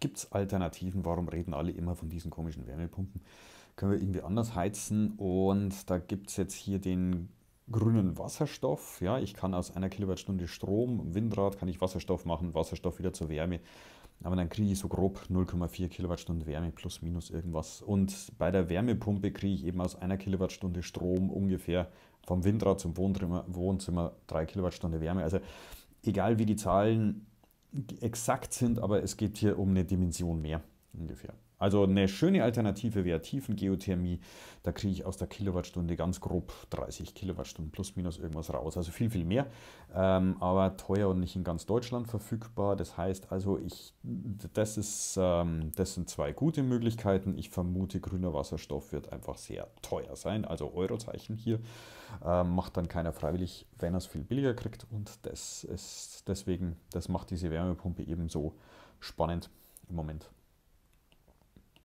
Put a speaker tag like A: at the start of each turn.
A: Gibt es Alternativen? Warum reden alle immer von diesen komischen Wärmepumpen? Können wir irgendwie anders heizen? Und da gibt es jetzt hier den grünen Wasserstoff. Ja, ich kann aus einer Kilowattstunde Strom, Windrad, kann ich Wasserstoff machen, Wasserstoff wieder zur Wärme. Aber dann kriege ich so grob 0,4 Kilowattstunden Wärme plus minus irgendwas. Und bei der Wärmepumpe kriege ich eben aus einer Kilowattstunde Strom ungefähr vom Windrad zum Wohnzimmer, 3 Kilowattstunde Wärme. Also egal wie die Zahlen exakt sind, aber es geht hier um eine Dimension mehr ungefähr. Also eine schöne Alternative wäre Tiefengeothermie. Da kriege ich aus der Kilowattstunde ganz grob 30 Kilowattstunden plus minus irgendwas raus. Also viel, viel mehr, ähm, aber teuer und nicht in ganz Deutschland verfügbar. Das heißt also, ich, das, ist, ähm, das sind zwei gute Möglichkeiten. Ich vermute, grüner Wasserstoff wird einfach sehr teuer sein. Also Eurozeichen hier ähm, macht dann keiner freiwillig, wenn er es viel billiger kriegt. Und das ist deswegen, das macht diese Wärmepumpe eben so spannend im Moment.